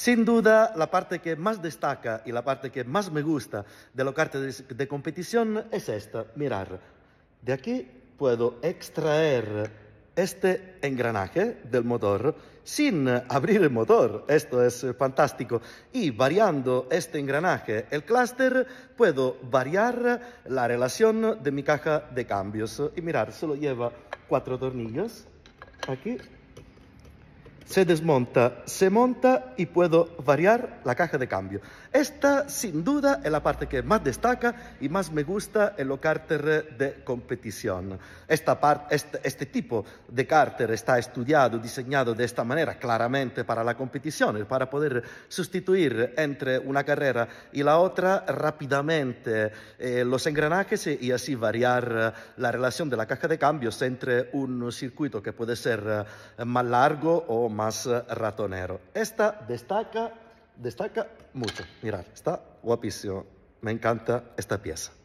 Sin duda, la parte que más destaca y la parte que más me gusta de los cartas de, competición es esta. Mirar, de aquí puedo extraer este engranaje del motor sin abrir el motor. Esto es fantástico. Y variando este engranaje, el clúster, puedo variar la relación de mi caja de cambios. Y mirar, solo lleva cuatro tornillos aquí se desmonta, se monta y puedo variar la caja de cambio. Esta, sin duda, es la parte que más destaca y más me gusta en los cárter de competición. Este, este, tipo de cárter está estudiado, diseñado de esta manera, claramente para la competición, para poder sustituir entre una carrera y la otra rápidamente eh, los engranajes y así variar eh, la relación de la caja de cambios entre un circuito que puede ser eh, más largo o más más eh, ratonero. Esta destaca, destaca mucho. Mirad, está guapísimo. Me encanta esta pieza.